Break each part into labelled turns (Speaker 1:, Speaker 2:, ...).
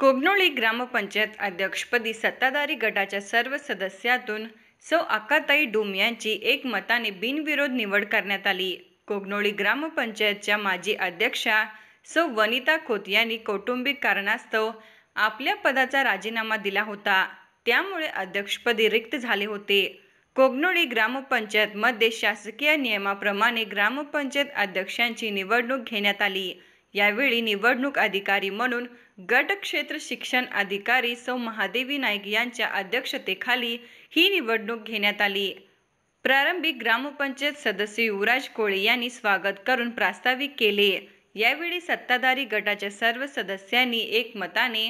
Speaker 1: कोबनोळी ग्रामपंचायत अध्यक्षपदी सत्ताधारी गटाच्या सर्व सदस्यातून सौ अकाताई डोम यांची एकमताने बिनविरोध निवड करण्यात आली कोगनोळी ग्रामपंचायतच्या माजी अध्यक्षा सौ वनिता खोत यांनी कौटुंबिक कारणास्तव आपल्या पदाचा राजीनामा दिला होता त्यामुळे अध्यक्षपदी रिक्त झाले होते कोगनोळी ग्रामपंचायतमध्ये शासकीय नियमाप्रमाणे ग्रामपंचायत अध्यक्षांची निवडणूक घेण्यात आली यावेळी निवडणूक अधिकारी म्हणून गट क्षेत्र शिक्षण अधिकारी सौ महादेवी नाईक यांच्या अध्यक्षतेखाली ही निवडणूक घेण्यात आली प्रारंभी ग्रामपंचायत सदस्य युवराज कोळी यांनी स्वागत करून प्रास्ताविक केले यावेळी सत्ताधारी गटाच्या सर्व सदस्यांनी एकमताने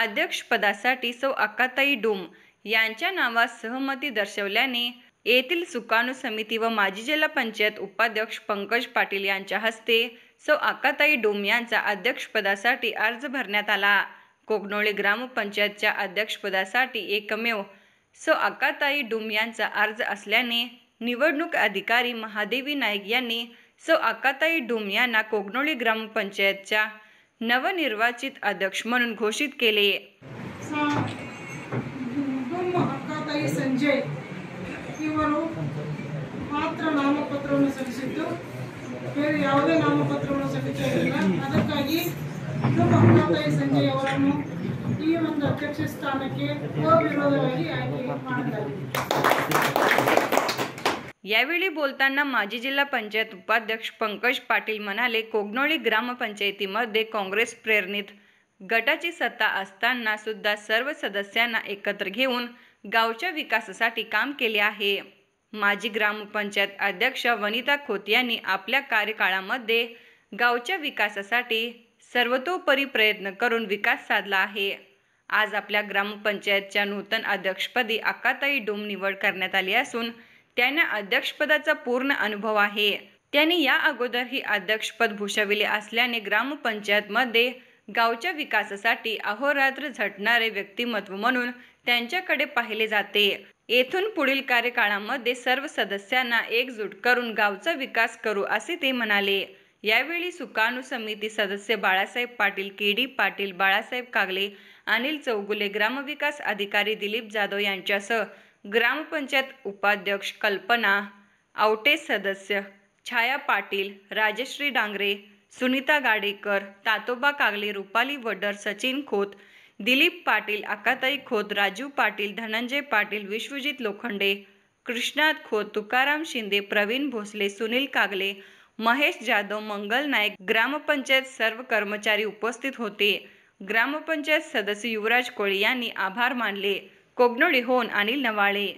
Speaker 1: अध्यक्षपदासाठी सौ अक्काताई डूम यांच्या नावास सहमती दर्शवल्याने येथील सुकाणू समिती व माजी जिल्हा पंचायत उपाध्यक्ष पंकज पाटील यांच्या हस्ते सौ आकाताई डोम यांचा अध्यक्षपदासाठी अर्ज भरण्यात आला कोगनोळी ग्रामपंचायतच्या अध्यक्षपदासाठी एकमेव सौ आकाताई डुम यांचा अर्ज असल्याने निवडणूक अधिकारी महादेवी नाईक यांनी सौ आकाताई डोम यांना कोगनोळी ग्रामपंचायतच्या नवनिर्वाचित अध्यक्ष म्हणून घोषित केले संजय
Speaker 2: ಈ
Speaker 1: ಒಂದು ಅಧ್ಯಕ್ಷ ಸ್ಥಾನಕ್ಕೆ ಆಯ್ಕೆ यावेळी बोलताना माजी जिल्हा पंचायत उपाध्यक्ष पंकज पाटील म्हणाले कोगनोळी ग्रामपंचायतीमध्ये काँग्रेस प्रेरणित गटाची सत्ता असताना सुद्धा सर्व सदस्यांना एकत्र घेऊन गावच्या विकासासाठी काम केले आहे माजी ग्रामपंचायत अध्यक्ष वनिता खोत यांनी आपल्या कार्यकाळामध्ये गावच्या विकासासाठी सर्वतोपरी प्रयत्न करून विकास साधला आहे आज आपल्या ग्रामपंचायतच्या नूतन अध्यक्षपदी अक्काताई डोम निवड करण्यात आली असून त्यांना अध्यक्षपदाचा पूर्ण अनुभव आहे त्यांनी या अगोदर ही अध्यक्षपद भूषविले असल्याने ग्रामपंचायतमध्ये गावच्या विकासासाठी अहोरात्र झटणारे व्यक्तिमत्व म्हणून त्यांच्याकडे पाहिले जाते येथून पुढील कार्यकाळामध्ये सर्व सदस्यांना एकजूट करून गावचा विकास करू असे ते म्हणाले यावेळी सुकाणू समिती सदस्य बाळासाहेब पाटील के डी पाटील बाळासाहेब कागले अनिल चौगुले ग्रामविकास अधिकारी दिलीप जाधव यांच्यासह ग्रामपंचायत उपाध्यक्ष कल्पना आवटे सदस्य छाया पाटील राजश्री डांगरे सुनीता गाडेकर तातोबा कागले रुपाली वडर सचिन खोत दिलीप पाटील अकाताई खोत राजू पाटील धनंजय पाटील विश्वजित लोखंडे कृष्णात खोत तुकाराम शिंदे प्रवीण भोसले सुनील कागले महेश जाधव मंगल नाईक ग्रामपंचायत सर्व कर्मचारी उपस्थित होते ग्रामपंचायत सदस्य युवराज कोळी यांनी आभार मानले होन अनिल नवाळे